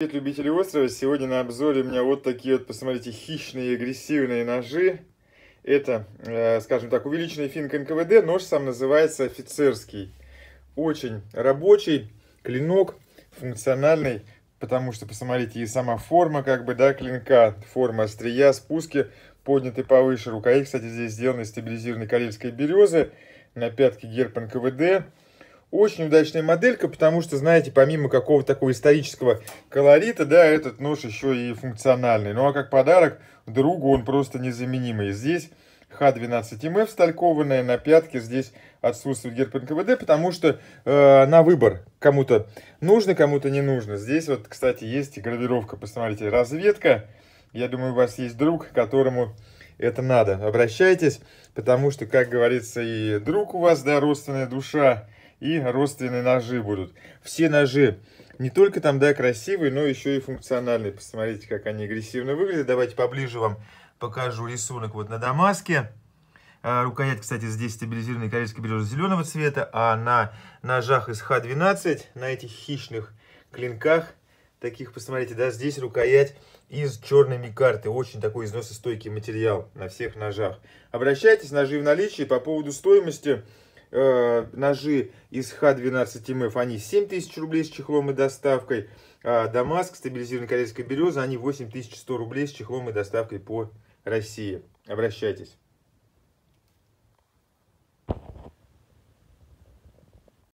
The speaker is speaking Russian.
Привет, любители острова! Сегодня на обзоре у меня вот такие вот, посмотрите, хищные агрессивные ножи. Это, э, скажем так, увеличенный финк НКВД. Нож сам называется офицерский. Очень рабочий, клинок функциональный, потому что, посмотрите, и сама форма, как бы, да, клинка, форма острия, спуски подняты повыше. Рукоять, кстати, здесь сделаны из стабилизированной карельской березы. На пятке герб НКВД. Очень удачная моделька, потому что, знаете, помимо какого-то такого исторического колорита, да, этот нож еще и функциональный. Ну а как подарок другу он просто незаменимый. Здесь Х-12МФ сталькованная, на пятке здесь отсутствует герб НКВД, потому что э, на выбор кому-то нужно, кому-то не нужно. Здесь вот, кстати, есть гравировка, посмотрите, разведка. Я думаю, у вас есть друг, которому это надо. Обращайтесь, потому что, как говорится, и друг у вас, да, родственная душа, и родственные ножи будут. Все ножи не только там, да, красивые, но еще и функциональные. Посмотрите, как они агрессивно выглядят. Давайте поближе вам покажу рисунок вот на Дамаске. А, рукоять, кстати, здесь стабилизированный корейский бережа зеленого цвета, а на ножах из Х-12, на этих хищных клинках, таких, посмотрите, да, здесь рукоять из черной микарты. Очень такой износостойкий материал на всех ножах. Обращайтесь, ножи в наличии. По поводу стоимости э, ножи из Х-12МФ, они 7000 рублей с чехлом и доставкой. А Дамаск, стабилизированный корейская береза, они 8100 рублей с чехлом и доставкой по России. Обращайтесь.